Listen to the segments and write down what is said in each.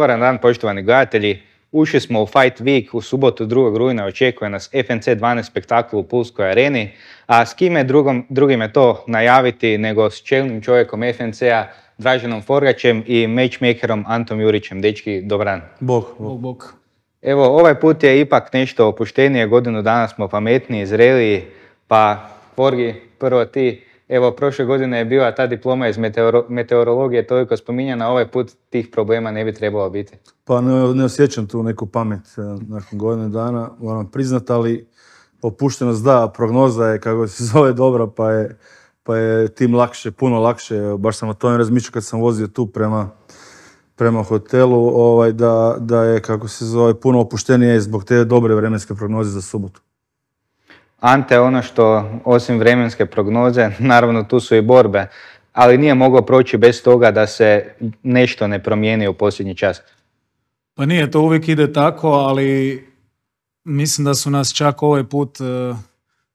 Dobar dan poštovani gledatelji. Ušli smo u Fight Week, u subotu 2. rujna očekuje nas FNC 12 spektakl u Pulskoj areni, a s kime drugim je to najaviti nego s čelnim čovjekom FNC-a Draženom Forgaćem i matchmakerom Antom Jurićem. Dečki, dobar dan. Bog, bog, bog. Evo, ovaj put je ipak nešto opuštenije, godinu dana smo pametniji, zreliji, pa Forgi, prvo ti, Evo, prošle godine je bila ta diploma iz meteorologije toliko spominjana, ovaj put tih problema ne bi trebalo biti. Pa ne, osjećam tu neku pamet eh, nakon godine dana, moram priznat, ali opuštenost da, prognoza je kako se zove dobra, pa je, pa je tim lakše, puno lakše. Baš sam o tome razmišljao kad sam vozio tu prema, prema hotelu, ovaj, da, da je kako se zove puno opuštenije zbog te dobre vremenske prognoze za subotu. Ante ono što osim vremenske prognoze, naravno tu su i borbe, ali nije mogao proći bez toga da se nešto ne promijeni u posljednji čas. Pa nije, to uvijek ide tako, ali mislim da su nas čak ovaj put e,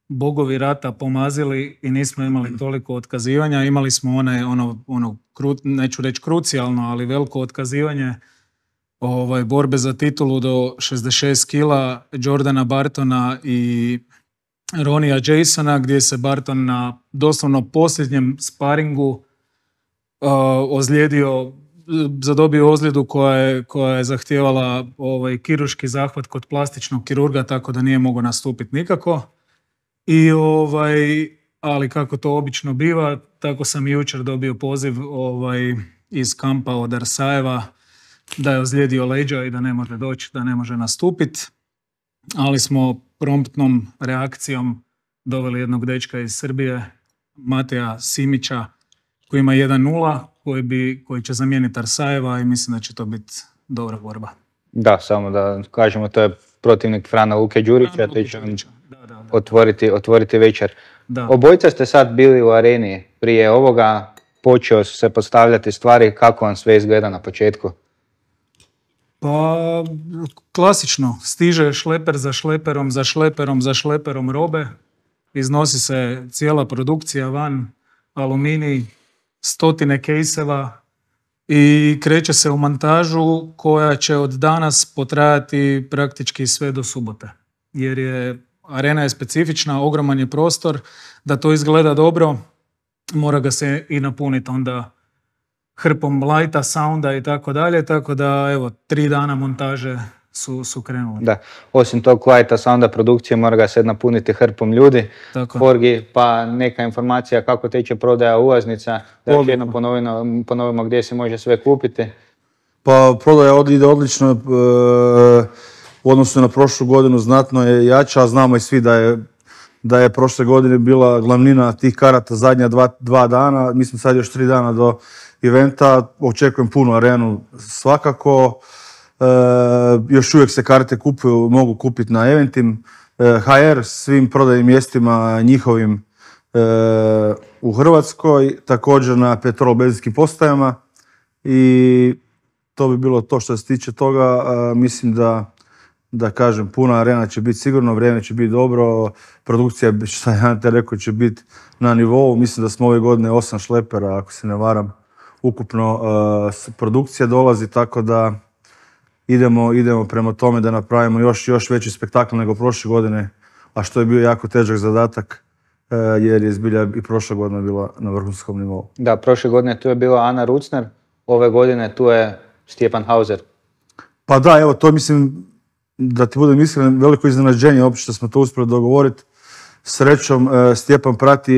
bogovi rata pomazili i nismo imali toliko otkazivanja. Imali smo one, ono, ono kru, neću reći krucijalno, ali veliko otkazivanje ovaj, borbe za titulu do 66 kila Jordana Bartona i Ronija Jasona gdje se Barton na doslovno posljednjem sparingu uh, ozlijedio, zadobio ozljedu koja je, koja je zahtijevala ovaj, kiruški zahvat kod plastičnog kirurga tako da nije mogao nastupiti nikako. I ovaj, ali kako to obično biva, tako sam i jučer dobio poziv ovaj, iz kampa od Arsajeva da je ozlijedio leđa i da ne može doći, da ne može nastupiti. Ali smo promptnom reakcijom doveli jednog dečka iz Srbije, Mateja Simića, koji ima 1-0, koji, bi, koji će zamijeniti Arsajeva i mislim da će to biti dobra borba. Da, samo da kažemo, to je protivnik Frana Luke Đurića, te će otvoriti, otvoriti večer. Da. Obojica ste sad bili u areni prije ovoga, počeo se postavljati stvari kako vam sve izgleda na početku. Pa, klasično, stiže šleper za šleperom, za šleperom, za šleperom robe, iznosi se cijela produkcija van, aluminij, stotine kejseva i kreće se u montažu koja će od danas potrajati praktički sve do subote. Jer je arena je specifična, ogroman je prostor, da to izgleda dobro, mora ga se i napuniti onda hrpom lajta, sounda i tako dalje, tako da evo, tri dana montaže su, su krenuli. Da, osim tog lajta, sounda produkcije mora ga se napuniti hrpom ljudi. Tako. Forgi, pa neka informacija kako teče prodaja ulaznica, da je ponovimo, ponovimo gdje se može sve kupiti. Pa prodaja ide odlično, e, u odnosu na prošlu godinu znatno je jača, a znamo i svi da je da je prošle godine bila glavnina tih karata zadnja dva, dana, dana, mislim sad još tri dana do eventa, očekujem punu arenu svakako. E, još uvijek se karte kupuju, mogu kupiti na eventim. E, HR svim prodajnim mjestima njihovim e, u Hrvatskoj, također na petrol postajama i to bi bilo to što se tiče toga. Mislim da da kažem, puna arena će biti sigurno, vrijeme će biti dobro, produkcija, što ja te rekao, će biti na nivou. Mislim da smo ove godine osam šlepera, ako se ne varam, ukupno e, produkcija dolazi, tako da idemo, idemo prema tome da napravimo još, još veći spektakl nego prošle godine, a što je bio jako težak zadatak e, jer je zbilja i prošle godine bila na vrhunskom nivou. Da, prošle godine tu je bila Ana Rucner, ove godine tu je Stjepan Hauser. Pa da, evo, to mislim, da ti budem iskren, veliko iznenađenje uopće što smo to uspjeli dogovoriti. Srećom, e, Stjepan prati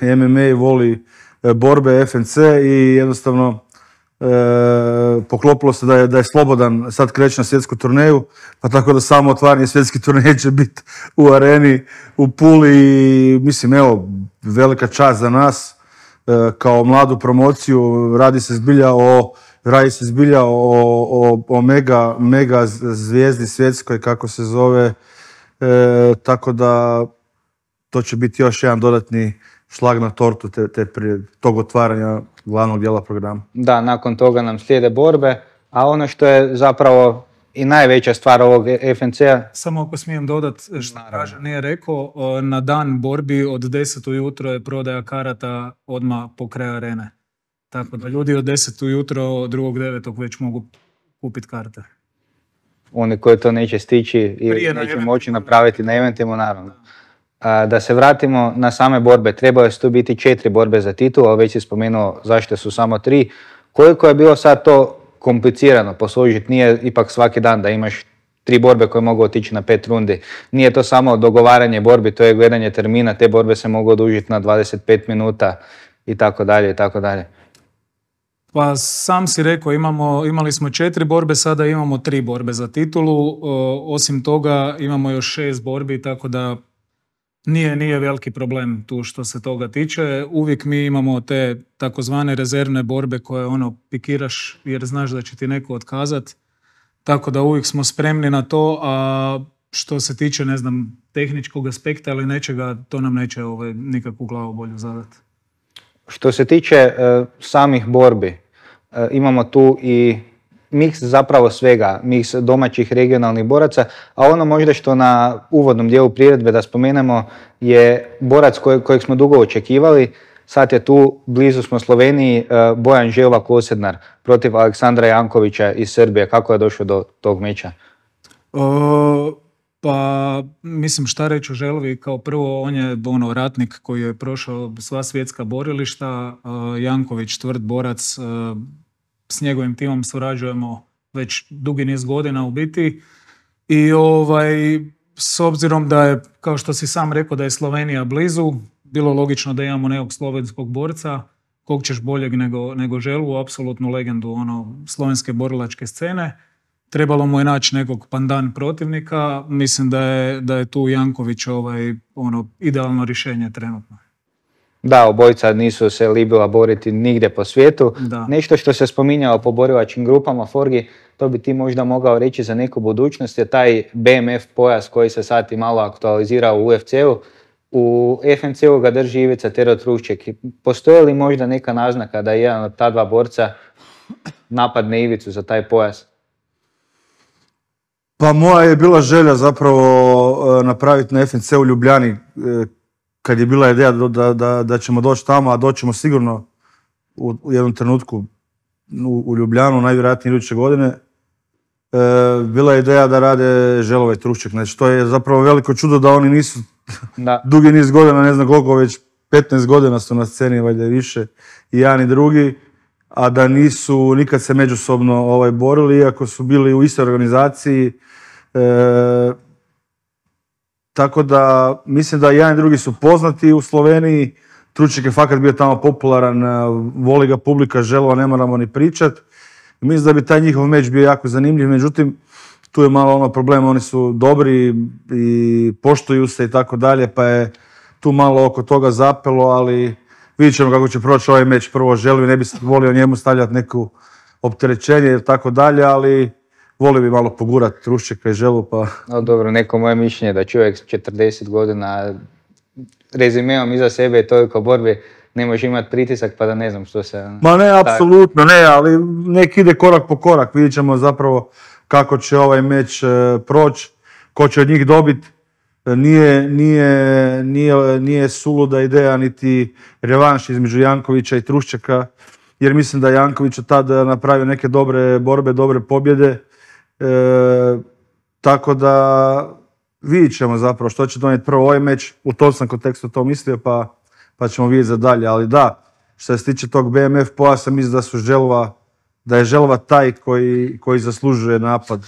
MMA i voli e, borbe FNC i jednostavno e, poklopilo se da je, slobodan, sad kreće na svjetsku turneju, pa tako da samo otvaranje svjetski turneje će biti u areni u Puli i mislim evo, velika čast za nas kao mladu promociju, radi se zbilja o radi se zbilja o, mega, zvijezdi svjetskoj, kako se zove, e, tako da to će biti još jedan dodatni šlag na tortu te, prije, tog otvaranja glavnog dijela programa. Da, nakon toga nam slijede borbe, a ono što je zapravo i najveća stvar ovog FNC-a. Samo ako smijem dodat što Dražen nije rekao, e, na dan borbi od 10 ujutro je prodaja karata odmah po kraju arene. Tako da ljudi od 10 ujutro, od 2.9. već mogu kupiti karte. Oni koji to neće stići i neće moći napraviti na eventima, naravno. da se vratimo na same borbe, trebao su tu biti četiri borbe za titul, ali već si spomenuo zašto su samo tri. Koliko je bilo sad to komplicirano poslužiti? Nije ipak svaki dan da imaš tri borbe koje mogu otići na pet rundi. Nije to samo dogovaranje borbi, to je gledanje termina, te borbe se mogu odužiti na 25 minuta i tako dalje i tako dalje. Pa sam si rekao, imamo, imali smo četiri borbe, sada imamo tri borbe za titulu. E, osim toga imamo još šest borbi, tako da nije, nije veliki problem tu što se toga tiče. Uvijek mi imamo te takozvane rezervne borbe koje ono pikiraš jer znaš da će ti neko otkazat. Tako da uvijek smo spremni na to, a što se tiče, ne znam, tehničkog aspekta ili nečega, to nam neće ovaj, nikakvu glavu bolju zadati. Što se tiče e, samih borbi, e, imamo tu i miks zapravo svega, mix domaćih regionalnih boraca, a ono možda što na uvodnom dijelu priredbe da spomenemo je borac kojeg, smo dugo očekivali, sad je tu, blizu smo Sloveniji, e, Bojan Želva Kosednar protiv Aleksandra Jankovića iz Srbije. Kako je došlo do tog meča? Pa, mislim, šta reći o Želvi, kao prvo on je ono, ratnik koji je prošao sva svjetska borilišta, Janković, tvrd borac, s njegovim timom surađujemo već dugi niz godina u biti i ovaj, s obzirom da je, kao što si sam rekao, da je Slovenija blizu, bilo logično da imamo nekog slovenskog borca, kog ćeš boljeg nego, nego Želvu, apsolutnu legendu ono, slovenske borilačke scene trebalo mu je naći nekog pandan protivnika. Mislim da je, da je tu Janković ovaj, ono, idealno rješenje trenutno. Da, obojica nisu se libila boriti nigdje po svijetu. Da. Nešto što se spominjalo po borivačkim grupama Forgi, to bi ti možda mogao reći za neku budućnost, je taj BMF pojas koji se sad i malo aktualizira u UFC-u. U u fnc u ga drži Ivica Trušček, Postoje li možda neka naznaka da jedan od ta dva borca napadne Ivicu za taj pojas? Pa moja je bila želja zapravo e, napraviti na FNC u Ljubljani e, kad je bila ideja da, ćemo doći tamo, a doćemo sigurno u, jednom trenutku u, Ljubljanu, najvjerojatnije iduće godine, e, bila je ideja da rade želovaj i Trušček. Znači, to je zapravo veliko čudo da oni nisu dugi niz godina, ne znam koliko, već 15 godina su na sceni, valjda više, i jedan i drugi a da nisu nikad se međusobno ovaj, borili, iako su bili u istoj organizaciji. E, tako da mislim da jedan i drugi su poznati u Sloveniji. Truček je fakat bio tamo popularan, e, voli ga publika, želo ne moramo ni pričat. Mislim da bi taj njihov meč bio jako zanimljiv, međutim, tu je malo ono problem, oni su dobri i poštuju se i tako dalje, pa je tu malo oko toga zapelo, ali Vidjet ćemo kako će proći ovaj meč. Prvo želio ne bi volio njemu stavljati neku opterećenje i tako dalje, ali volio bi malo pogurati Ruščeka i želu pa... No dobro, neko moje mišljenje da čovjek s 40 godina rezimeom iza sebe i toliko borbe ne može imati pritisak pa da ne znam što se... Ma ne, apsolutno ne, ali nek ide korak po korak, vidjet ćemo zapravo kako će ovaj meč e, proći, ko će od njih dobiti nije, nije, nije, nije suluda ideja niti revanš između Jankovića i Truščaka, jer mislim da Janković od tada napravio neke dobre borbe, dobre pobjede. E, tako da vidit ćemo zapravo što će donijeti prvo ovaj meč. U tom sam kontekstu to mislio, pa, pa ćemo vidjeti za dalje. Ali da, što se tiče tog BMF pojasa, mislim da su želva, da je želva taj koji, koji zaslužuje napad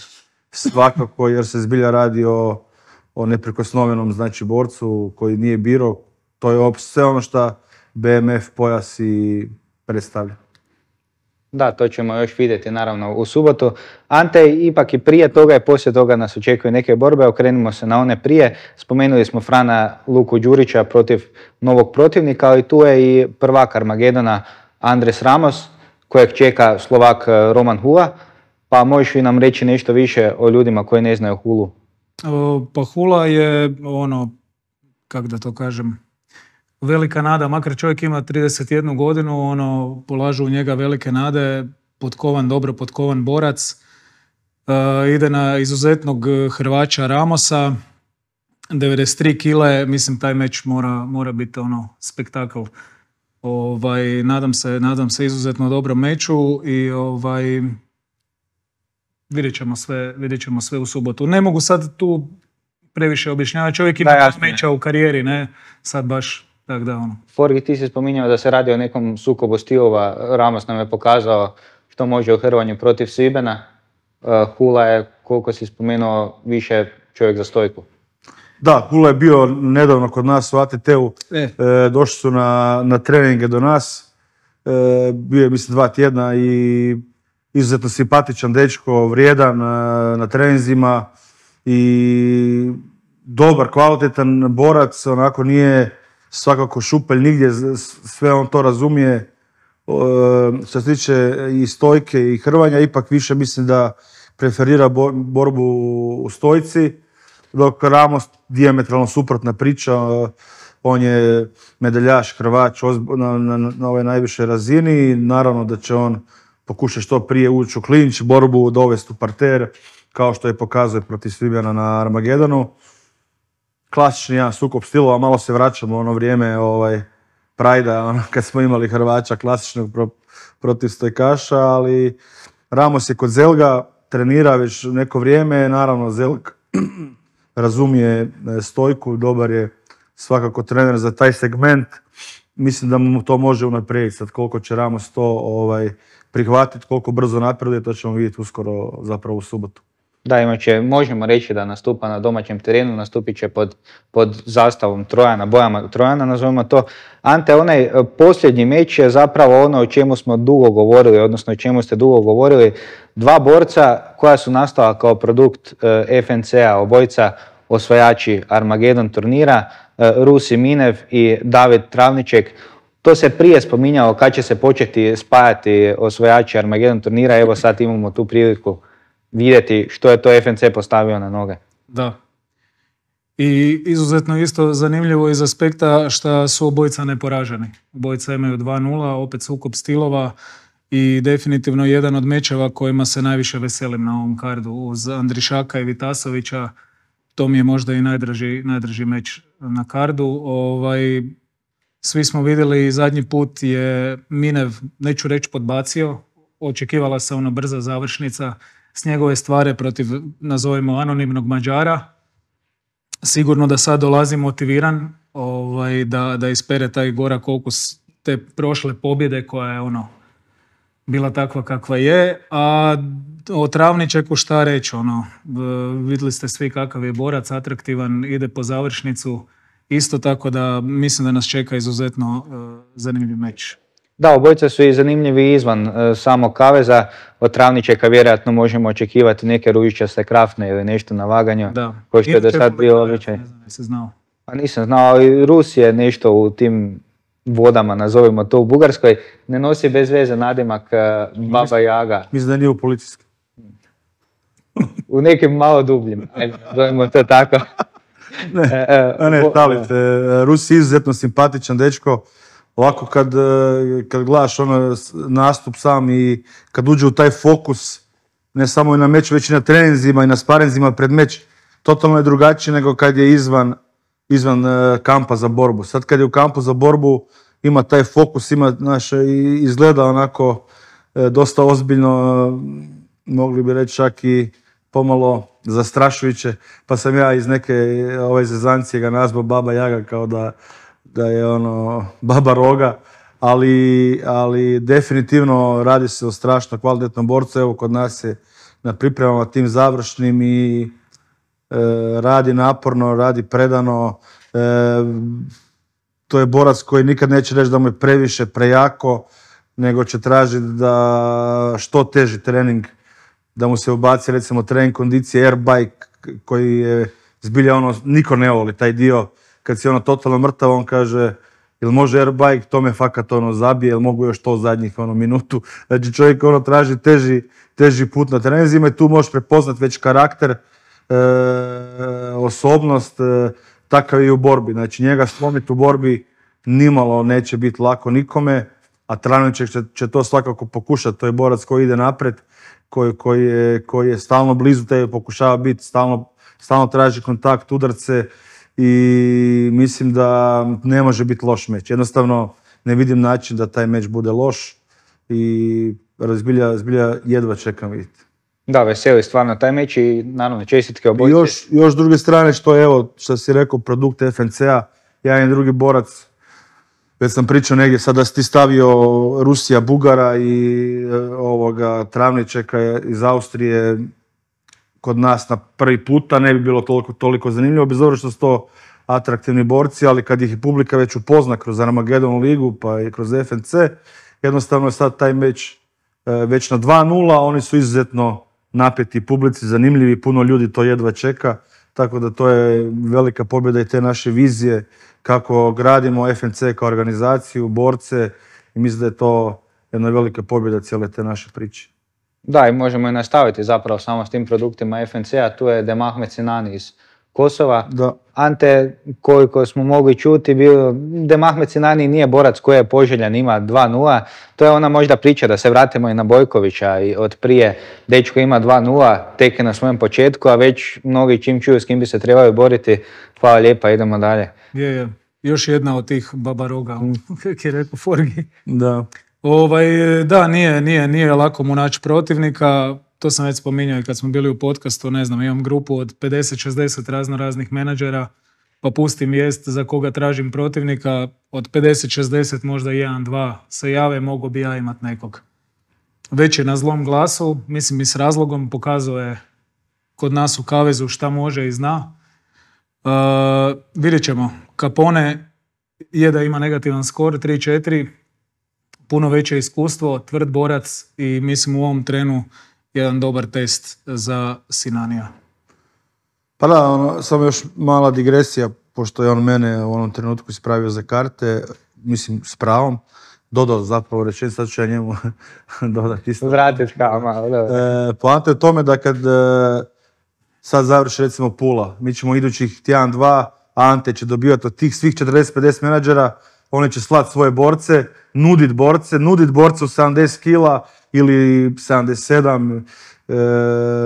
svakako, jer se zbilja radi o o neprikosnovenom znači borcu koji nije biro, to je sve ono što BMF pojas i predstavlja. Da, to ćemo još vidjeti naravno u subotu. Ante ipak i prije toga i poslije toga nas očekuju neke borbe, okrenimo se na one prije. Spomenuli smo Frana Luku Đurića protiv novog protivnika, ali tu je i prvak Armagedona Andres Ramos, kojeg čeka Slovak eh, Roman Hula. Pa možeš li nam reći nešto više o ljudima koji ne znaju Hulu? Pa Hula je ono, kak da to kažem, velika nada, makar čovjek ima 31 godinu, ono, polažu u njega velike nade, potkovan, dobro potkovan borac, e, ide na izuzetnog e, Hrvaća Ramosa, 93 kile, mislim taj meč mora, biti ono spektakl. Ovaj, nadam, se, nadam se izuzetno dobrom meču i ovaj, vidjet ćemo sve, vidjet ćemo sve u subotu. Ne mogu sad tu previše objašnjavati. Čovjek ima meća u karijeri, ne? Sad baš tak da ono. Forgi, ti si spominjao da se radi o nekom sukobu stilova. Ramos nam je pokazao što može u Hrvanju protiv Sibena. Eh, Hula je, koliko si spomenuo, više čovjek za stojku. Da, Hula je bio nedavno kod nas u ATT-u. E. Eh, došli su na, na treninge do nas. Eh, bio je, mislim, dva tjedna i izuzetno simpatičan dečko, vrijedan e, na trenzima i dobar, kvalitetan borac, onako nije svakako šupelj nigdje, sve on to razumije. E, što se tiče i stojke i hrvanja, ipak više mislim da preferira borbu u stojci, dok Ramos diametralno suprotna priča, e, on je medaljaš, hrvač na, na ovoj najvišoj razini i naravno da će on pokuša što prije ući u klinč, borbu dovesti u parter, kao što je pokazuje protiv Svibjana na Armagedonu. Klasični jedan sukob stilova, malo se vraćamo u ono vrijeme ovaj, Prajda, ono, kad smo imali Hrvaća klasičnog protiv Stojkaša, ali Ramos je kod Zelga, trenira već neko vrijeme, naravno Zelg razumije e, Stojku, dobar je svakako trener za taj segment mislim da mu to može unaprijediti. Sad koliko će Ramos to ovaj, prihvatiti koliko brzo napreduje, to ćemo vidjeti uskoro zapravo u subotu. Da, možemo reći da nastupa na domaćem terenu, nastupit će pod, pod zastavom Trojana, bojama Trojana, nazovimo to. Ante, onaj e, posljednji meč je zapravo ono o čemu smo dugo govorili, odnosno o čemu ste dugo govorili. Dva borca koja su nastala kao produkt e, FNC-a, obojca osvajači Armagedon turnira, e, Rusi Minev i David Travniček. To se prije spominjalo kad će se početi spajati osvojači Armageddon turnira, evo sad imamo tu priliku vidjeti što je to FNC postavio na noge. Da. I izuzetno isto zanimljivo iz aspekta što su obojica neporaženi. Obojica imaju 2-0, opet sukob stilova i definitivno jedan od mečeva kojima se najviše veselim na ovom kardu. Uz Andrišaka i Vitasovića to mi je možda i najdraži, najdraži meč na kardu. Ovaj, svi smo vidjeli zadnji put je Minev, neću reći podbacio, očekivala se ona brza završnica s njegove stvare protiv, nazovimo, anonimnog Mađara. Sigurno da sad dolazi motiviran ovaj, da, da ispere taj gora kokus te prošle pobjede koja je ono bila takva kakva je, a o Travničeku šta reći, ono, vidjeli ste svi kakav je borac, atraktivan, ide po završnicu, isto tako da mislim da nas čeka izuzetno e, zanimljiv meč. Da, obojica su i zanimljivi izvan samo e, samog kaveza. Od Travničeka vjerojatno možemo očekivati neke ružičaste krafne ili nešto na vaganju. Da. što je do sad bio običaj. Ne znam, znao. Pa nisam znao, ali Rus je nešto u tim vodama, nazovimo to u Bugarskoj, ne nosi bez veze nadimak e, Baba Jaga. Mislim da nije u policijski. u nekim malo dubljim, zovemo to tako. ne, e, e ne, Rusi je izuzetno simpatičan dečko. Ovako kad, e, kad gledaš ono nastup sam i kad uđe u taj fokus, ne samo i na meč već i na treninzima i na sparenzima pred meč, totalno je drugačije nego kad je izvan, izvan e, kampa za borbu. Sad kad je u kampu za borbu, ima taj fokus, ima, znaš, izgleda onako dosta ozbiljno, mogli bi reći čak i pomalo zastrašujuće, pa sam ja iz neke ove zezancije ga nazvao Baba Jaga kao da, da je ono Baba Roga, ali, ali definitivno radi se o strašno kvalitetnom borcu, evo kod nas je na pripremama tim završnim i e, radi naporno, radi predano, e, to je borac koji nikad neće reći da mu je previše, prejako, nego će tražiti da što teži trening da mu se ubaci recimo tren kondicije airbike koji je zbilja ono, niko ne voli taj dio, kad si ono totalno mrtav, on kaže jel može airbike, to me fakat ono zabije, jel mogu još to zadnjih ono minutu. Znači čovjek ono traži teži, teži put na trenizima i tu možeš prepoznat već karakter, e, osobnost, e, takav i u borbi. Znači njega slomit u borbi nimalo neće biti lako nikome, a Tranović će, će to svakako pokušati, to je borac koji ide napred koji, je, stalno blizu tebe, pokušava biti, stalno, traži kontakt, udarce i mislim da ne može biti loš meč. Jednostavno ne vidim način da taj meč bude loš i razbilja, zbilja jedva čekam vidjeti. Da, veseli stvarno taj meč i naravno čestitke obojice. Još, s druge strane što evo, što si rekao, produkt FNC-a, i drugi borac već sam pričao negdje sad da si ti stavio Rusija, Bugara i e, ovoga Travničeka iz Austrije kod nas na prvi puta, ne bi bilo toliko, toliko zanimljivo, bez obzira što su to atraktivni borci, ali kad ih publika već upozna kroz Armageddon ligu pa i kroz FNC, jednostavno je sad taj meč e, već na 2-0, oni su izuzetno napeti publici, zanimljivi, puno ljudi to jedva čeka. Tako da to je velika pobjeda i te naše vizije kako gradimo FNC kao organizaciju, borce i mislim da je to jedna velika pobjeda cijele te naše priče. Da, i možemo i nastaviti zapravo samo s tim produktima FNC-a. Tu je demahmet Sinani iz Kosova. Da. Ante, koliko smo mogli čuti, bio, da Mahmed Sinani nije borac koji je poželjan, ima 2-0. To je ona možda priča da se vratimo i na Bojkovića i od prije. Dečko ima 2-0, tek je na svojem početku, a već mnogi čim čuju s kim bi se trebali boriti. Hvala lijepa, idemo dalje. Još jedna od tih babaroga, mm. kako je rekao Forgi. Da. Ovaj, da, nije, nije, nije lako mu naći protivnika to sam već spominjao i kad smo bili u podcastu, ne znam, imam grupu od 50-60 razno raznih menadžera, pa pustim jest za koga tražim protivnika, od 50-60 možda 1-2 se jave, mogu bi ja imat nekog. Već je na zlom glasu, mislim i s razlogom, pokazuje kod nas u Kavezu šta može i zna. E, vidjet ćemo. Kapone je da ima negativan skor, 3-4, puno veće iskustvo, tvrd borac i mislim u ovom trenu jedan dobar test za Sinanija. Pa da, ono, samo još mala digresija, pošto je on mene u onom trenutku ispravio za karte, mislim s pravom, dodao zapravo rečenje, sad ću ja njemu dodati isto. Vratiš malo, e, Poanta je tome da kad e, sad završi recimo Pula, mi ćemo idućih tjedan, dva, Ante će dobivati od tih svih 40-50 menadžera, oni će slati svoje borce, nudit borce, nudit borce u 70 kila, ili 77 e,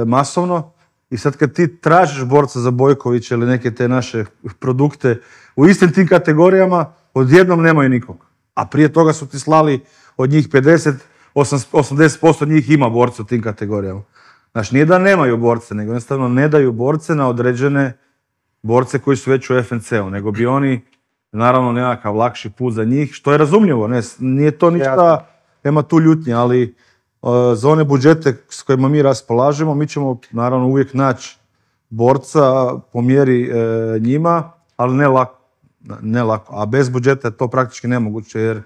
masovno. I sad kad ti tražiš borca za Bojkovića ili neke te naše produkte u istim tim kategorijama, odjednom nemaju nikog. A prije toga su ti slali od njih 50, 80% njih ima borca u tim kategorijama. Znači, nije da nemaju borce, nego jednostavno ne daju borce na određene borce koji su već u FNC-u, nego bi oni, naravno, nekakav lakši put za njih, što je razumljivo, nije to ništa, nema tu ljutnje, ali E, za one budžete s kojima mi raspolažemo, mi ćemo naravno uvijek naći borca po mjeri e, njima, ali ne lako, ne lako. A bez budžeta je to praktički nemoguće jer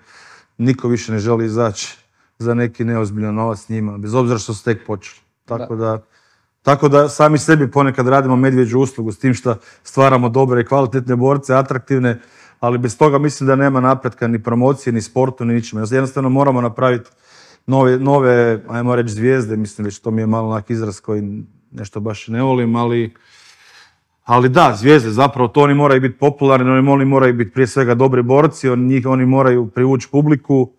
niko više ne želi izaći za neki neozbiljan novac njima, bez obzira što su tek počeli. Tako da. sami sebi ponekad radimo medvjeđu uslugu s tim što stvaramo dobre i kvalitetne borce, atraktivne, ali bez toga mislim da nema napretka ni promocije, ni sportu, ni ničemu. Jednostavno moramo napraviti nove, nove, ajmo reći zvijezde, mislim već to mi je malo onak izraz koji nešto baš ne volim, ali ali da, zvijezde, zapravo to oni moraju biti popularni, oni, oni moraju biti prije svega dobri borci, njih, oni moraju privući publiku.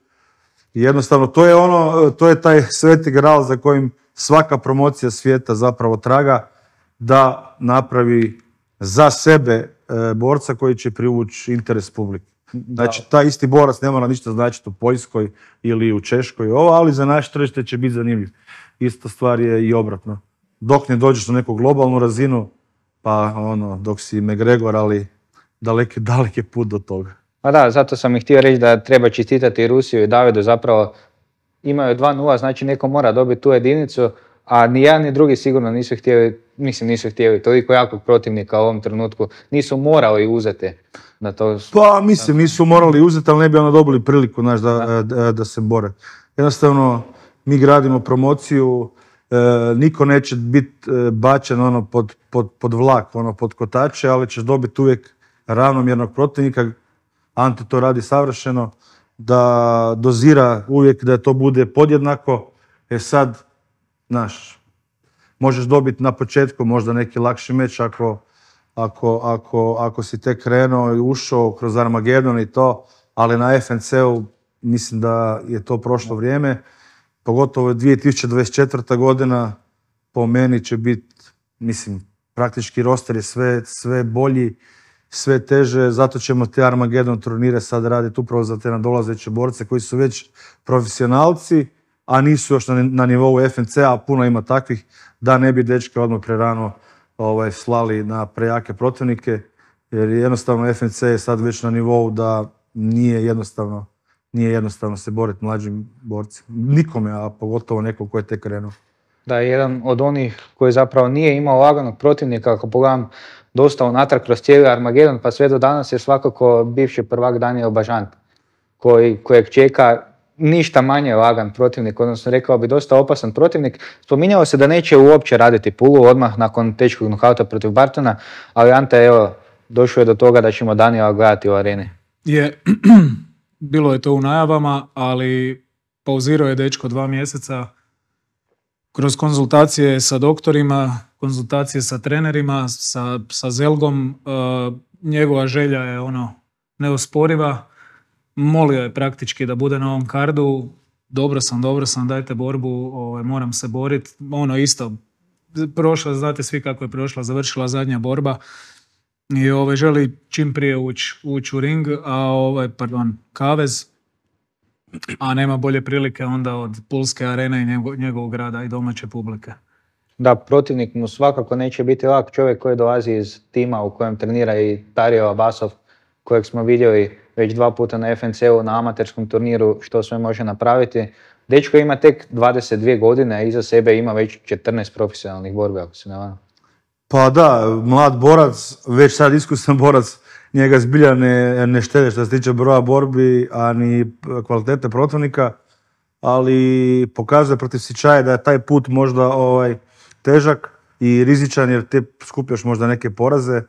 I jednostavno, to je ono, to je taj sveti gral za kojim svaka promocija svijeta zapravo traga da napravi za sebe e, borca koji će privući interes publike. Znači, taj isti borac ne mora ništa značiti u Poljskoj ili u Češkoj, ovo, ali za naše tržište će biti zanimljiv. Ista stvar je i obratno. Dok ne dođeš na neku globalnu razinu, pa ono, dok si McGregor, ali daleki, daleki put do toga. Pa da, zato sam i htio reći da treba čistitati Rusiju i Davidu zapravo imaju 2-0, znači neko mora dobiti tu jedinicu, a ni jedan ni drugi sigurno nisu htjeli, mislim nisu htjeli toliko jakog protivnika u ovom trenutku, nisu morali uzeti na to... Pa mislim, nisu morali uzeti, ali ne bi ono dobili priliku naš, da, da, se bore. Jednostavno, mi gradimo promociju, e, niko neće biti e, bačen ono pod, pod, pod vlak, ono pod kotače, ali ćeš dobiti uvijek ravnomjernog protivnika. Ante to radi savršeno, da dozira uvijek da to bude podjednako. E sad, naš, možeš dobiti na početku možda neki lakši meč ako ako, ako, si tek krenuo i ušao kroz Armagedon i to, ali na FNC-u mislim da je to prošlo vrijeme. Pogotovo 2024. godina po meni će biti, mislim, praktički roster je sve, sve bolji, sve teže, zato ćemo te Armagedon turnire sad raditi upravo za te nadolazeće borce koji su već profesionalci, a nisu još na, nivou FNC, a puno ima takvih, da ne bi dečke odmah prerano ovaj, slali na prejake protivnike, jer jednostavno FNC je sad već na nivou da nije jednostavno nije jednostavno se boriti mlađim borcima. Nikome, a pogotovo nekom koji je tek krenuo. Da, jedan od onih koji zapravo nije imao laganog protivnika, ako pogledam dosta unatrag kroz cijeli Armagedon, pa sve do danas je svakako bivši prvak Daniel Bažant, koji, kojeg čeka ništa manje lagan protivnik, odnosno rekao bi dosta opasan protivnik. Spominjalo se da neće uopće raditi pulu odmah nakon tečkog nokauta protiv Bartona, ali Ante, evo, došlo je do toga da ćemo Daniela gledati u areni. Je, bilo je to u najavama, ali pauzirao je dečko dva mjeseca kroz konzultacije sa doktorima, konzultacije sa trenerima, sa, sa Zelgom. E, njegova želja je ono neosporiva molio je praktički da bude na ovom kardu, dobro sam, dobro sam, dajte borbu, ovaj, moram se boriti. Ono isto, prošla, znate svi kako je prošla, završila zadnja borba i ovaj, želi čim prije ući uć u ring, a ovaj, pardon, kavez, a nema bolje prilike onda od Pulske arene i njegovog grada i domaće publike. Da, protivnik mu svakako neće biti ovak čovjek koji dolazi iz tima u kojem trenira i Tario Abasov, kojeg smo vidjeli već dva puta na FNC-u, na amaterskom turniru, što sve može napraviti. Dečko ima tek 22 godine, a iza sebe ima već 14 profesionalnih borbi, ako se ne varam. Pa da, mlad borac, već sad iskusan borac, njega zbilja ne, ne štede što se tiče broja borbi, a ni kvalitete protivnika, ali pokazuje protiv Sičaje da je taj put možda ovaj, težak i rizičan jer te skupljaš možda neke poraze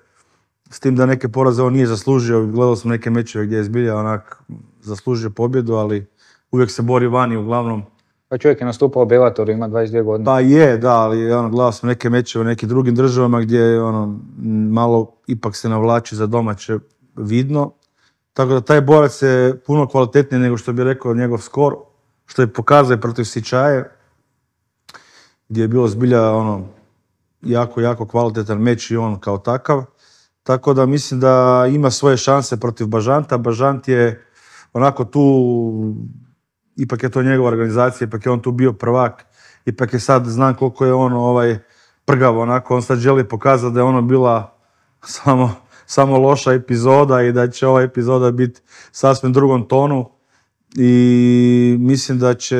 s tim da neke poraze on nije zaslužio, gledao sam neke mečeve gdje je zbilja onak zaslužio pobjedu, ali uvijek se bori vani uglavnom. Pa čovjek je nastupao u Bellatoru, ima 22 godine. Pa je, da, ali ono, gledao sam neke mečeve u nekim drugim državama gdje ono, malo ipak se navlači za domaće vidno. Tako da taj borac je puno kvalitetniji nego što bi rekao njegov skor, što je pokazao protiv Sičaje, gdje je bilo zbilja ono, jako, jako kvalitetan meč i on kao takav. Tako da mislim da ima svoje šanse protiv Bažanta. Bažant je onako tu, ipak je to njegova organizacija, ipak je on tu bio prvak, ipak je sad znam koliko je on ovaj, prgav onako, on sad želi pokazati da je ono bila samo, samo loša epizoda i da će ova epizoda biti sasvim drugom tonu i mislim da će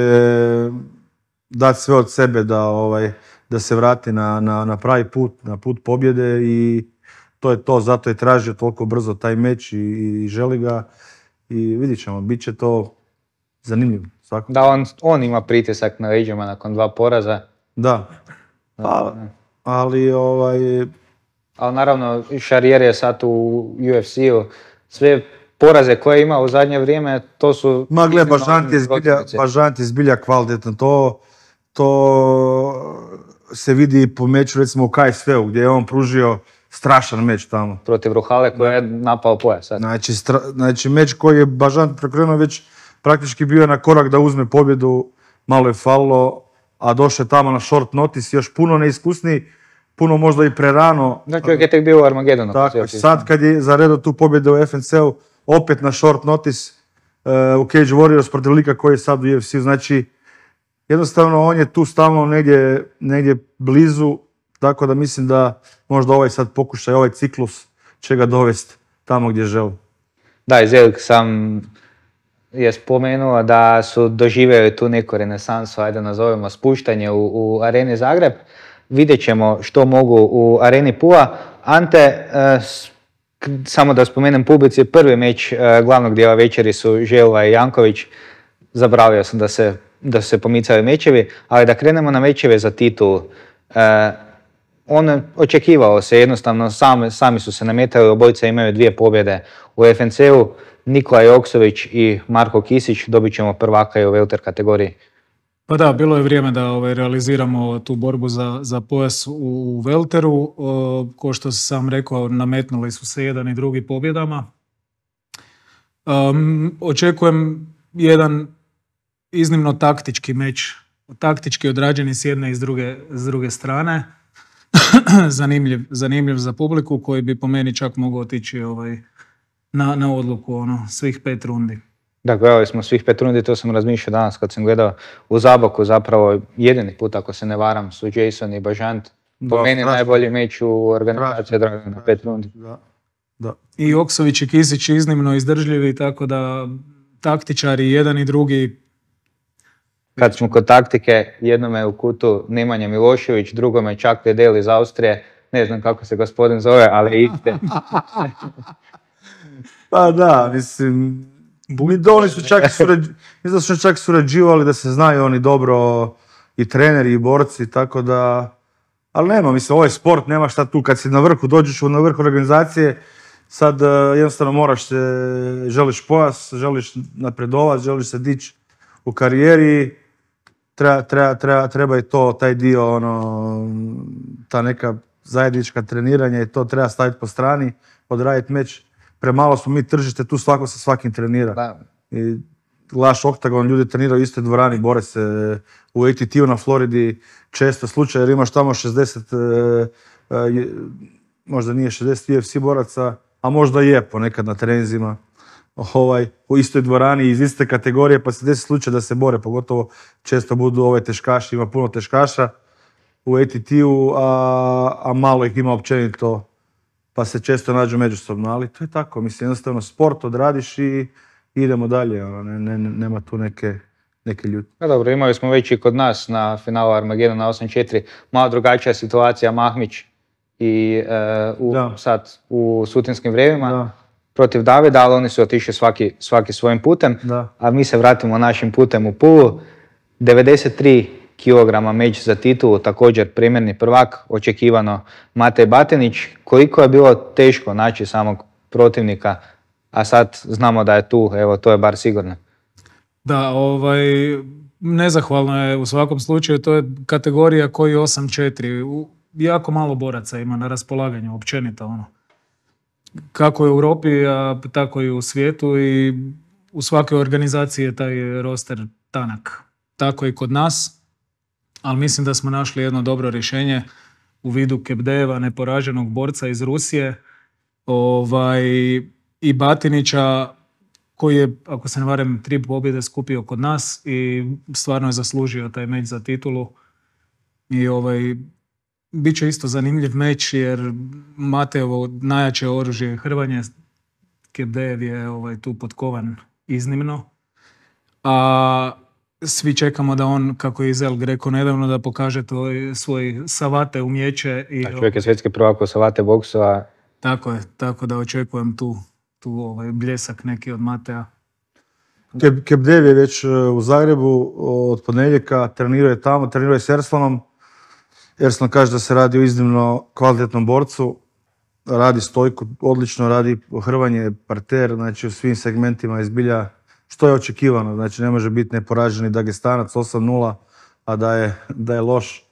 dati sve od sebe da, ovaj, da se vrati na, na pravi put, na put pobjede i to je to, zato je tražio toliko brzo taj meč i, i želi ga i vidit ćemo, bit će to zanimljivo. Da, on, ima pritisak na leđima nakon dva poraza. Da, ali ovaj... Ali naravno, Šarijer je sad u UFC-u, sve poraze koje ima u zadnje vrijeme, to su... Ma gle, Bažant je, zbilja, kvalitetan, to, se vidi po meču recimo u ksv gdje je on pružio strašan meč tamo. Protiv Ruhale koji je napao pojas. E. Znači, znači meč koji je Bažan već. praktički bio na korak da uzme pobjedu, malo je falilo, a došao je tamo na short notice, još puno neiskusniji, puno možda i prerano. Da, znači, čovjek je tek bio u Armagedonu. Tako, sad kad je zaredao tu pobjedu u FNC-u, opet na short notice e, u Cage Warriors protiv lika koji je sad u UFC. Znači, jednostavno on je tu stalno negdje blizu tako da mislim da možda ovaj sad pokušaj, ovaj ciklus će ga dovesti tamo gdje želi. Da, zelik sam je spomenuo da su doživjeli tu neku renesansu, ajde nazovemo spuštanje u, u Areni Zagreb. Vidjet ćemo što mogu u Areni Pula. Ante, e, samo da spomenem publici, prvi meč e, glavnog dijela večeri su Želva i Janković. Zabravio sam da se, da se pomicaju mečevi, ali da krenemo na mečeve za titul. E, on očekivao se jednostavno, sami, sami su se nametali, obojica imaju dvije pobjede u FNC-u. Nikola Joksović i Marko Kisić dobit ćemo prvaka i u Velter kategoriji. Pa da, bilo je vrijeme da ovaj, realiziramo tu borbu za, za pojas u, Velteru. ko što sam rekao, nametnuli su se jedan i drugi pobjedama. očekujem jedan iznimno taktički meč, taktički odrađeni s jedne i druge, s druge strane. zanimljiv, zanimljiv za publiku koji bi po meni čak mogao otići ovaj, na, na odluku ono, svih pet rundi. Da, gledali smo svih pet rundi, to sam razmišljao danas kad sam gledao u Zaboku zapravo jedini put, ako se ne varam, su Jason i Bažant. Po meni najbolji meč u organizaciji Dragana pet rundi. Da, da. I Oksović i Kisić iznimno izdržljivi, tako da taktičari jedan i drugi kad smo kod taktike, jednome je u kutu Nemanja Milošević, je čak Dedel iz Austrije, ne znam kako se gospodin zove, ali iste. pa da, mislim, oni su čak, mislim, su čak surađivali da se znaju oni dobro i treneri i borci, tako da... Ali nema, mislim, ovaj sport nema šta tu, kad si na vrhu, dođeš na vrhu organizacije, sad eh, jednostavno moraš se, želiš pojas, želiš napredovat, želiš se dići u karijeri, treba, i to, taj dio, ono, ta neka zajednička treniranja i to treba staviti po strani, odraditi meč. Premalo smo mi tržište, tu svako sa svakim trenira. I gledaš oktagon, ljudi treniraju u istoj dvorani, bore se u ATT-u na Floridi, često slučaj jer imaš tamo 60, e, e, možda nije 60 UFC boraca, a možda je ponekad na trenzima ovaj, u istoj dvorani iz iste kategorije, pa se desi slučaj da se bore, pogotovo često budu ove teškaši, ima puno teškaša u ATT-u, a, a malo ih ima općenito, pa se često nađu međusobno, ali to je tako, mislim, jednostavno sport odradiš i idemo dalje, ono, nema tu neke neke ljudi. Ja, pa dobro, imali smo već i kod nas na finalu Armagedona na 8-4, malo drugačija situacija, Mahmić i e, u, sad u sutinskim vremima protiv Davida, ali oni su otišli svaki, svaki svojim putem, a mi se vratimo našim putem u Pulu. 93 kg među za titulu, također primjerni prvak, očekivano Matej Batinić. Koliko je bilo teško naći samog protivnika, a sad znamo da je tu, evo to je bar sigurno. Da, ovaj, nezahvalno je u svakom slučaju, to je kategorija koji 8-4. Jako malo boraca ima na raspolaganju općenito ono kako u Europi, a tako i u svijetu i u svakoj organizaciji je taj roster tanak. Tako i kod nas, ali mislim da smo našli jedno dobro rješenje u vidu Kebdeva, neporaženog borca iz Rusije ovaj, i Batinića koji je, ako se ne varam tri pobjede skupio kod nas i stvarno je zaslužio taj meč za titulu. I ovaj, će isto zanimljiv meč jer Mateovo najjače oružje Hrvanje Kebdev je ovaj, tu potkovan iznimno. A svi čekamo da on, kako je Izel rekao nedavno, da pokaže to svoj savate umjeće. I, da, čovjek je svjetski prvak u savate boksova. Tako je, tako da očekujem tu, tu ovaj, bljesak neki od Matea. Kebdev je već e, u Zagrebu od ponedjeljka, trenira je tamo, trenira je s Erslanom. Ersan kaže da se radi o iznimno kvalitetnom borcu, radi stojku, odlično radi Hrvanje, parter, znači u svim segmentima izbilja što je očekivano. Znači ne može biti neporaženi Dagestanac 8-0, a da je, da je loš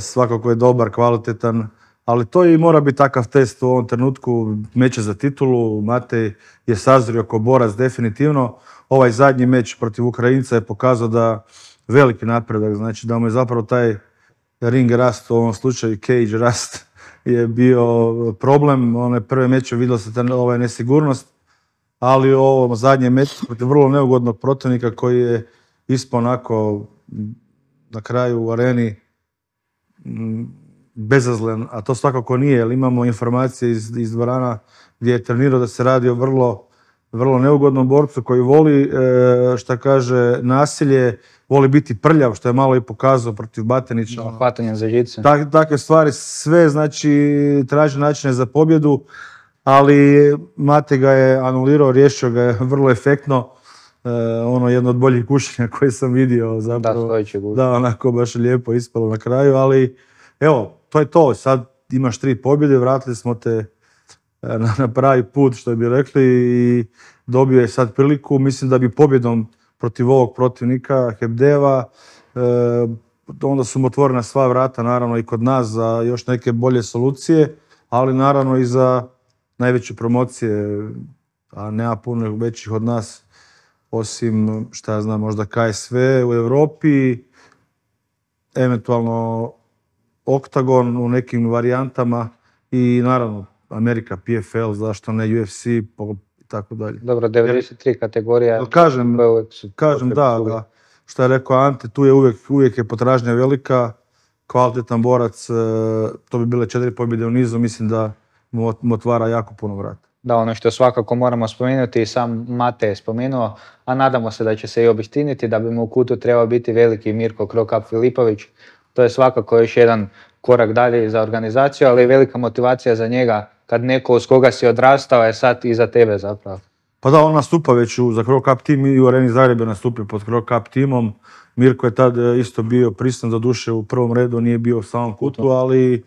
svakako je dobar, kvalitetan, ali to i mora biti takav test u ovom trenutku, meče za titulu, Matej je sazrio kao borac definitivno, ovaj zadnji meč protiv Ukrajinca je pokazao da veliki napredak, znači da mu je zapravo taj ring rast, u ovom slučaju cage rast, je bio problem. One prve meče vidio se ta ovaj, nesigurnost, ali u ovom zadnjem meču protiv vrlo neugodnog protivnika koji je ispao onako na kraju u areni mm, bezazlen, a to svakako nije, jer imamo informacije iz, dvorana gdje je trenirao da se radi o vrlo, neugodnom borcu koji voli, e, šta kaže, nasilje, voli biti prljav, što je malo i pokazao protiv Batenića. hvatanje za takve stvari, sve znači traži načine za pobjedu, ali Mate ga je anulirao, riješio ga je vrlo efektno. E, ono jedno od boljih kušenja koje sam vidio zapravo. Da, Da, onako baš lijepo ispalo na kraju, ali evo, to je to. Sad imaš tri pobjede, vratili smo te e, na pravi put, što bi rekli, i dobio je sad priliku. Mislim da bi pobjedom protiv ovog protivnika Hebdeva. E, onda su mu otvorena sva vrata, naravno i kod nas, za još neke bolje solucije, ali naravno i za najveće promocije, a nema puno većih od nas, osim, šta ja znam, možda KSV u Europi, eventualno Oktagon u nekim varijantama i naravno Amerika, PFL, zašto ne UFC, tako dalje. Dobro, 93 tri kategorija. Kažem, kažem da, da, što je rekao Ante, tu je uvijek, uvijek je potražnja velika, kvalitetan borac, e, to bi bile četiri pobjede u nizu, mislim da mu otvara jako puno vrata. Da, ono što svakako moramo spomenuti i sam Mate je spomenuo, a nadamo se da će se i obistiniti, da bi mu u kutu trebao biti veliki Mirko Krokap Filipović. To je svakako još jedan korak dalje za organizaciju, ali velika motivacija za njega kad neko s koga si odrastao je sad iza tebe zapravo. Pa da, on nastupa već u, za Krok Cup tim i u Areni Zagreb je nastupio pod Krok Cup timom. Mirko je tad eh, isto bio pristan za duše u prvom redu, nije bio u samom kutu, ali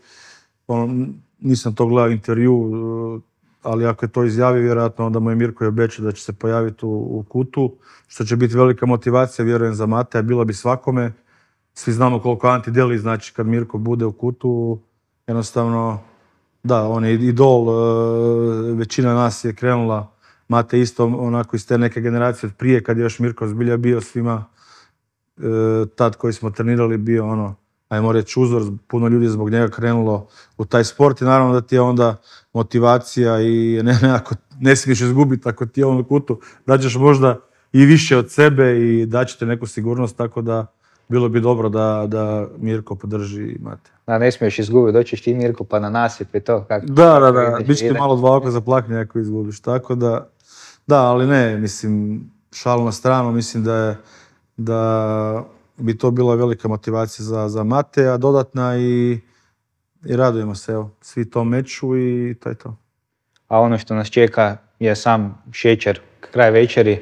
nisam to gledao intervju, eh, ali ako je to izjavio, vjerojatno onda mu je Mirko i obećao da će se pojaviti u, kutu, što će biti velika motivacija, vjerujem, za Mateja, bilo bi svakome. Svi znamo koliko Anti deli, znači kad Mirko bude u kutu, jednostavno da, on je idol, e, većina nas je krenula, Mate isto onako iz te neke generacije od prije kad je još Mirko Zbilja bio svima, e, tad koji smo trenirali bio ono, ajmo reći uzor, puno ljudi zbog njega krenulo u taj sport i naravno da ti je onda motivacija i ne, ne, ako ne smiješ izgubiti ako ti je on kutu, da ćeš možda i više od sebe i daće te neku sigurnost, tako da bilo bi dobro da, da Mirko podrži Mate. Da, ne smiješ izgubiti, doćeš ti Mirko pa na nasip i to. Kako, da, da, da, bit malo dva oka plaknje ako izgubiš, tako da, da, ali ne, mislim, šal na stranu, mislim da, je, da bi to bila velika motivacija za, za Mate, a dodatna i, i radujemo se, evo, svi to meču i to je to. A ono što nas čeka je sam šećer, kraj večeri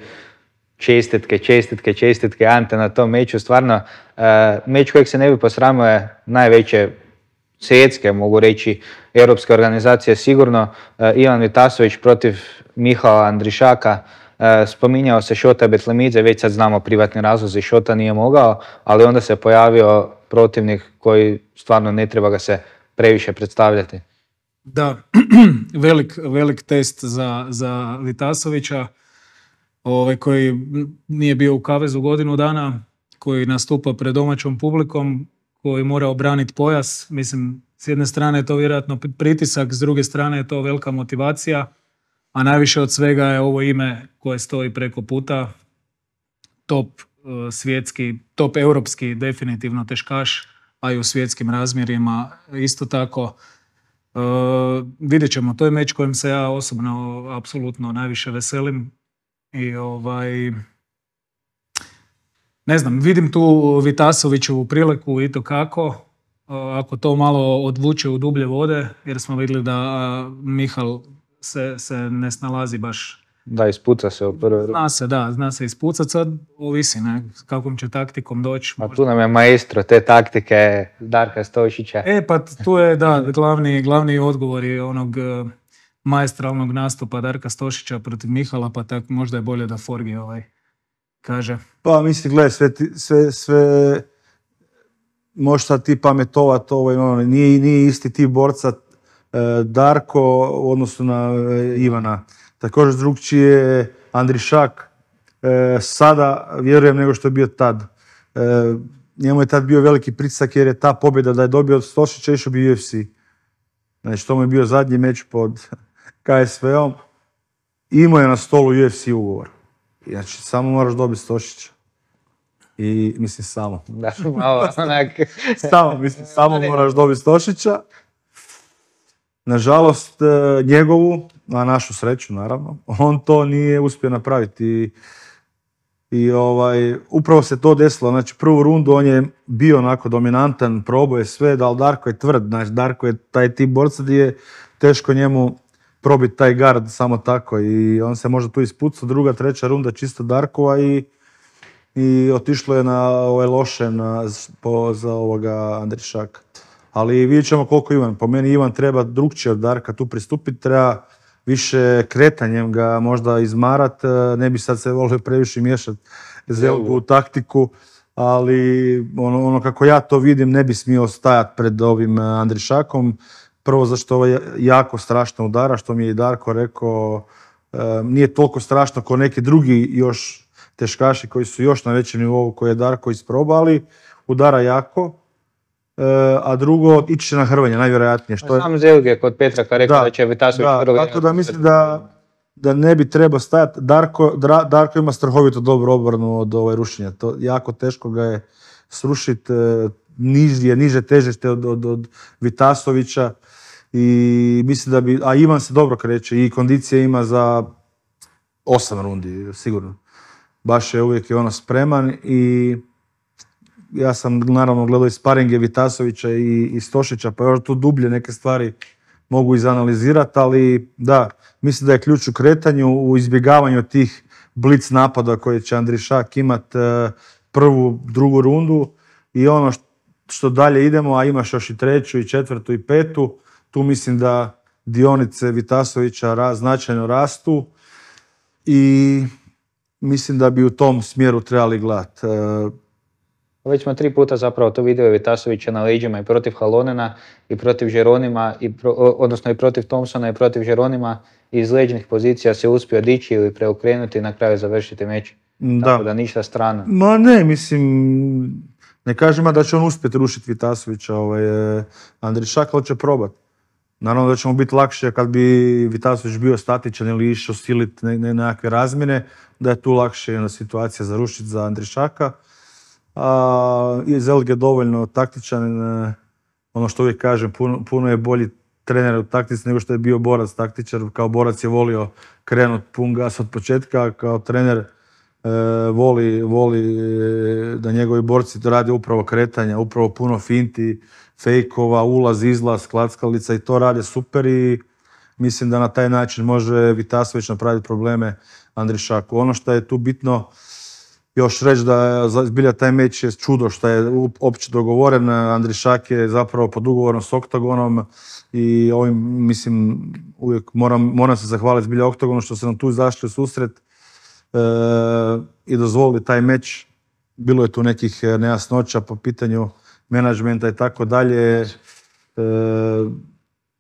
čestitke, čestitke, čestitke Ante na tom meču. Stvarno, e, meč kojeg se ne bi posramio je najveće svjetske, mogu reći, europske organizacije sigurno. E, Ivan Vitasović protiv Mihala Andrišaka. E, spominjao se Šota Betlemidze, već sad znamo privatni razlozi, Šota nije mogao, ali onda se pojavio protivnik koji stvarno ne treba ga se previše predstavljati. Da, velik, test za, za Vitasovića ovaj, koji nije bio u kavezu godinu dana, koji nastupa pred domaćom publikom, koji mora obraniti pojas. Mislim, s jedne strane je to vjerojatno pritisak, s druge strane je to velika motivacija, a najviše od svega je ovo ime koje stoji preko puta. Top e, svjetski, top europski definitivno teškaš, a i u svjetskim razmjerima isto tako. E, vidjet ćemo, to je meč kojim se ja osobno apsolutno najviše veselim i ovaj, ne znam, vidim tu Vitasoviću priliku i to kako, e, ako to malo odvuče u dublje vode, jer smo vidjeli da Mihal se, se ne snalazi baš. Da, ispuca se u prve Zna se, da, zna se ispucat sad, ovisi ne, s kakvom će taktikom doći. Ma tu nam je maestro te taktike Darka Stojšića. E, pa tu je, da, glavni, glavni je onog e, majestralnog nastupa Darka Stošića protiv Mihala, pa tak možda je bolje da Forgi ovaj kaže. Pa mislim, gledaj, sve, sve, sve možda ti pametovat, ovaj, ono, nije, nije isti ti borca e, Darko u odnosu na e, Ivana. Također drugčije je Andrišak e, sada, vjerujem, nego što je bio tad. Njemu je tad bio veliki pritisak jer je ta pobjeda da je dobio od Stošića išao bi UFC. Znači, to mu je bio zadnji meč pod KSV-om, imao je na stolu UFC ugovor. Znači, samo moraš dobiti Stošića. I, mislim, samo. Da, malo samo, mislim, samo moraš dobiti Stošića. Nažalost, e, njegovu, na našu sreću, naravno, on to nije uspio napraviti. I, ovaj, upravo se to desilo. Znači, prvu rundu on je bio onako dominantan, probao je sve, da, ali Darko je tvrd. Znači, Darko je taj tip borca gdje je teško njemu probiti taj gard samo tako i on se možda tu ispucao, druga, treća runda čisto Darkova i, i otišlo je na ovaj loše na, po, za ovoga Andrišaka. Ali vidjet ćemo koliko Ivan. Po meni Ivan treba drugčije od Darka tu pristupiti, treba više kretanjem ga možda izmarat, e, ne bi sad se volio previše miješati zelku u taktiku, ali ono, ono kako ja to vidim ne bi smio stajat pred ovim e, Andrišakom. Prvo zašto ovo ovaj jako strašno udara, što mi je i Darko rekao, nije toliko strašno ko neki drugi još teškaši koji su još na većem nivou koje je Darko isprobali, udara jako, e, a drugo ići će na hrvanje, najvjerojatnije. Što Sam je rekao da, će da, Tako da mislim da, da ne bi trebao stajati. Darko, ima strahovito dobru obranu od ove ovaj, rušenja. To, jako teško ga je srušiti e, niže, niže težište od, od, od Vitasovića i mislim da bi, a Ivan se dobro kreće i kondicije ima za osam rundi, sigurno. Baš je uvijek ono spreman i ja sam naravno gledao i sparinge Vitasovića i, i Stošića, pa još tu dublje neke stvari mogu izanalizirati, ali da, mislim da je ključ u kretanju, u izbjegavanju tih blic napada koje će Andrišak imat e, prvu, drugu rundu i ono što dalje idemo, a imaš još i treću i četvrtu i petu, tu mislim da dionice Vitasovića značajno rastu i mislim da bi u tom smjeru trebali gledati. E, Već smo tri puta zapravo to vidio Vitasovića na leđima i protiv Halonena i protiv Žeronima, i odnosno i protiv Thompsona i protiv Žeronima iz leđnih pozicija se uspio dići ili preokrenuti i na kraju završiti meč. Tako da ništa strana. Ma ne, mislim, ne kažem da će on uspjeti rušiti Vitasovića, ovaj, e, Andrišak, će probati. Naravno da će biti lakše kad bi Vitasović bio statičan ili išao siliti na nekakve razmjene, da je tu lakše situacija za Rušić, za Andrišaka. A, I je dovoljno taktičan, e, ono što uvijek kažem, puno, je bolji trener od taktici nego što je bio borac taktičar. Kao borac je volio krenut pun gas od početka, kao trener e, voli, voli e, da njegovi borci to rade upravo kretanja, upravo puno finti, fejkova, ulaz, izlaz, klackalica i to rade super i mislim da na taj način može Vitasović napraviti probleme Andrišaku. Ono što je tu bitno još reći da zbilja taj meč je čudo što je opće dogovoren. Andrišak je zapravo pod ugovorom s Oktagonom i ovim, mislim, uvijek moram, se zahvaliti zbilja Oktagonu što se nam tu izašli u susret e, i dozvolili taj meč. Bilo je tu nekih nejasnoća po pitanju menadžmenta i tako dalje. E,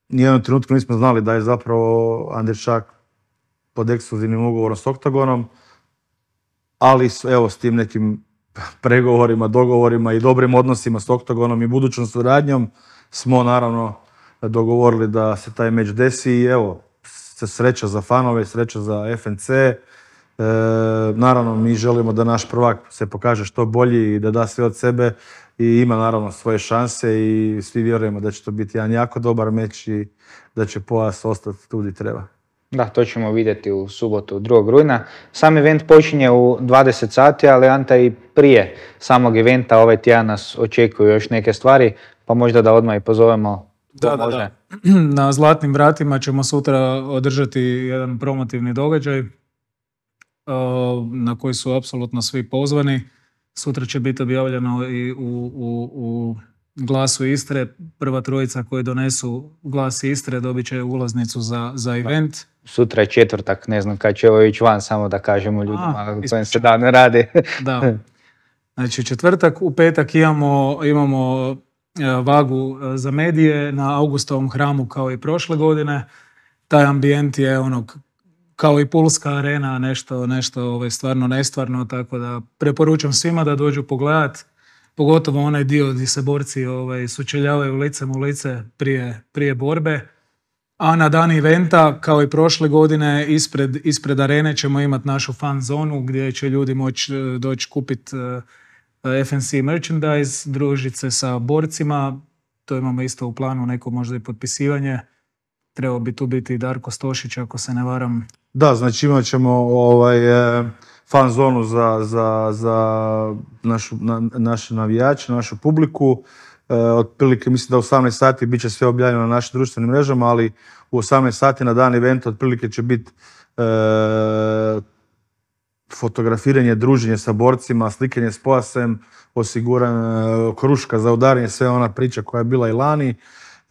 nijednom trenutku nismo znali da je zapravo Andrešak pod ekskluzivnim ugovorom s Oktagonom, ali evo s tim nekim pregovorima, dogovorima i dobrim odnosima s Oktagonom i budućom suradnjom smo naravno dogovorili da se taj meč desi i evo, sreća za fanove, sreća za FNC. E, naravno, mi želimo da naš prvak se pokaže što bolji i da da sve od sebe i ima naravno svoje šanse i svi vjerujemo da će to biti jedan jako dobar meč i da će pojas ostati tu gdje treba. Da, to ćemo vidjeti u subotu 2. rujna. Sam event počinje u 20 sati, ali Anta i prije samog eventa ovaj tjedan nas očekuju još neke stvari, pa možda da odmah i pozovemo da, da, da. Na Zlatnim vratima ćemo sutra održati jedan promotivni događaj na koji su apsolutno svi pozvani. Sutra će biti objavljeno i u, u, u glasu Istre. Prva trojica koji donesu glas Istre dobit će ulaznicu za, za event. Sutra je četvrtak, ne znam kad će ovo ići van, samo da kažemo ljudima A, se se dan radi. da. Znači četvrtak, u petak imamo, imamo e, vagu e, za medije na Augustovom hramu kao i prošle godine. Taj ambijent je onog kao i Pulska arena, nešto, nešto ovaj, stvarno nestvarno, tako da preporučam svima da dođu pogledat, pogotovo onaj dio gdje se borci ovaj, sučeljavaju licem u lice prije, prije borbe. A na dan eventa, kao i prošle godine, ispred, ispred arene ćemo imati našu fan zonu gdje će ljudi moći eh, doći kupiti eh, FNC merchandise, družit se sa borcima, to imamo isto u planu, neko možda i potpisivanje trebao bi tu biti i Darko Stošić, ako se ne varam. Da, znači imat ćemo ovaj, e, fan zonu za, za, za našu, na, naše navijače, našu publiku. E, otprilike mislim da u 18 sati bit će sve objavljeno na našim društvenim mrežama, ali u 18 sati na dan eventa otprilike će biti e, fotografiranje, druženje sa borcima, slikanje s pojasem, osiguran e, kruška za udaranje, sve ona priča koja je bila i lani.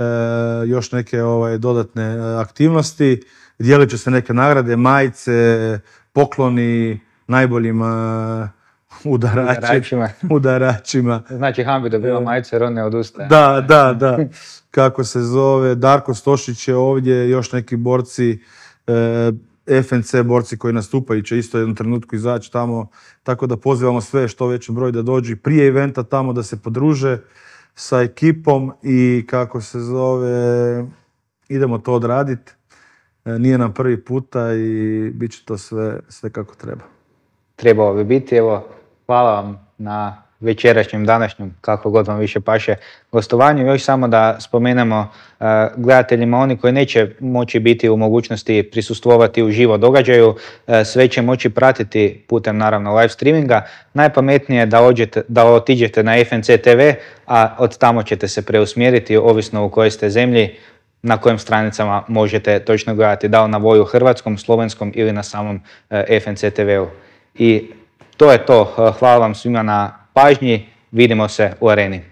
E, još neke ovaj, dodatne e, aktivnosti. Dijelit će se neke nagrade, majice, pokloni najboljim e, udaračima. udaračima. Znači Hambi dobiva majice jer on ne odustaje. Da, da, da. Kako se zove, Darko Stošić je ovdje, još neki borci, FNC borci koji nastupaju će isto jednom trenutku izaći tamo, tako da pozivamo sve što veći broj da dođu prije eventa tamo da se podruže sa ekipom i kako se zove, idemo to odraditi. E, nije nam prvi puta i bit će to sve, sve kako treba. Trebao bi biti, evo, hvala vam na večerašnjem, današnjem, kako god vam više paše, gostovanju. Još samo da spomenemo eh, gledateljima, oni koji neće moći biti u mogućnosti prisustvovati u živo događaju, eh, sve će moći pratiti putem naravno live streaminga. Najpametnije je da, ođete, da otiđete na FNC TV, a od tamo ćete se preusmjeriti, ovisno u kojoj ste zemlji, na kojim stranicama možete točno gledati, da li na voju hrvatskom, slovenskom ili na samom uh, eh, FNC TV-u. I to je to. Hvala vam svima na pažnji. Vidimo se u areni.